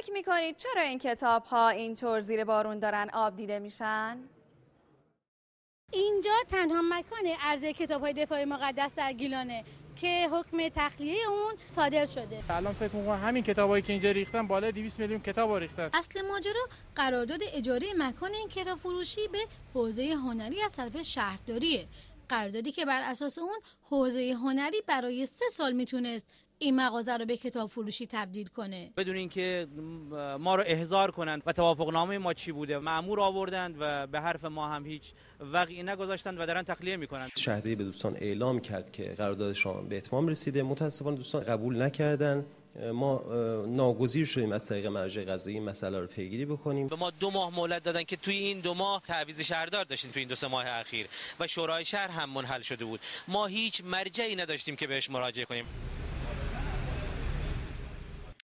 فکر میکنید چرا این کتاب ها اینطور زیر بارون دارن آب دیده میشن؟ اینجا تنها مکان عرضه کتاب های دفاع مقدس در گیلانه که حکم تخلیه اون صادر شده الان فکر میکنم همین کتابایی که اینجا ریختن بالای 200 میلیون کتاب ریختن اصل ماجرا قرارداد اجاره مکان این کتاب فروشی به حوزه هنری از طرف شهرداریه قراردادی که بر اساس اون حوزه هنری برای سه سال میتونست این مغازه رو به کتاب فروشی تبدیل کنه بدون اینکه ما رو احضار کنند و توافقنامه ما چی بوده معمور آوردند و به حرف ما هم هیچ وقعی نگذاشتند و دارن تخلیه میکنند شهریه به دوستان اعلام کرد که قرارداد شما به اتمام رسیده متاسفانه دوستان قبول نکردند ما ناگزیر شدیم از طریق مرجع قضایی این مسئله رو پیگیری بکنیم به ما دو ماه مهلت دادن که توی این دو ماه تعویض شهردار داشتیم توی این دو سه ماه اخیر و شورای شهر هم منحل شده بود ما هیچ مرجعی نداشتیم که بهش مراجعه کنیم